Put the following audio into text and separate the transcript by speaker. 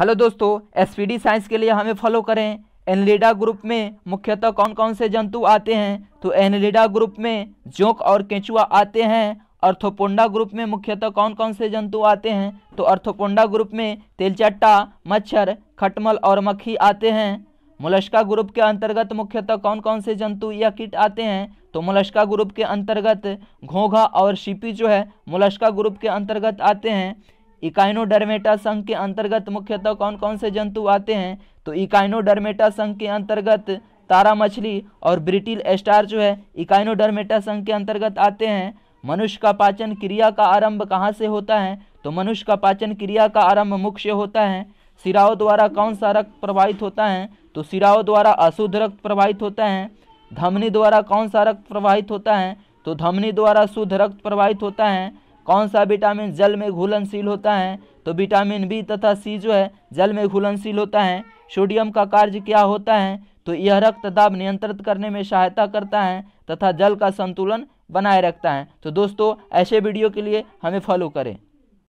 Speaker 1: hello दोस्तों SPD science के लिए हमें फॉलो करें एनलीडा ग्रुप में मुख्यतः कौन कौन से जंतु आते हैं तो एनलीडा ग्रुप में जोंक और केंचुआ आते हैं अर्थोपोंडा ग्रुप में मुख्यतः कौन कौन से जंतु आते हैं तो अर्थोपोंडा ग्रुप में तेलचट्टा मच्छर खटमल और मक्खी आते हैं मुलश्का ग्रुप के अंतर्गत मुख्यतः कौन कौन से जंतु या कीट आते हैं तो मुलश्का ग्रुप के अंतर्गत घोंघा और शिपी जो है मुलश्का ग्रुप के अंतर्गत आते हैं इकाइनोडर्मेटा संघ के अंतर्गत मुख्यतः कौन कौन से जंतु आते हैं तो इकाइनोडर्मेटा संघ के अंतर्गत तारा मछली और ब्रिटिल स्टार जो है इकाइनोडर्मेटा संघ के अंतर्गत आते हैं मनुष्य का पाचन क्रिया का आरंभ कहाँ से होता है तो मनुष्य का पाचन क्रिया का आरंभ मुख से होता है सिराओं द्वारा कौन सा रक्त प्रवाहित होता है तो सिराओं द्वारा अशुद्ध रक्त प्रवाहित होता है धमनी द्वारा कौन सा रक्त प्रवाहित होता है तो धमनी द्वारा शुद्ध रक्त प्रवाहित होता है कौन सा विटामिन जल में घुलनशील होता है तो विटामिन बी तथा सी जो है जल में घुलनशील होता है सोडियम का कार्य क्या होता है तो यह रक्तदाब नियंत्रित करने में सहायता करता है तथा जल का संतुलन बनाए रखता है तो दोस्तों ऐसे वीडियो के लिए हमें फॉलो करें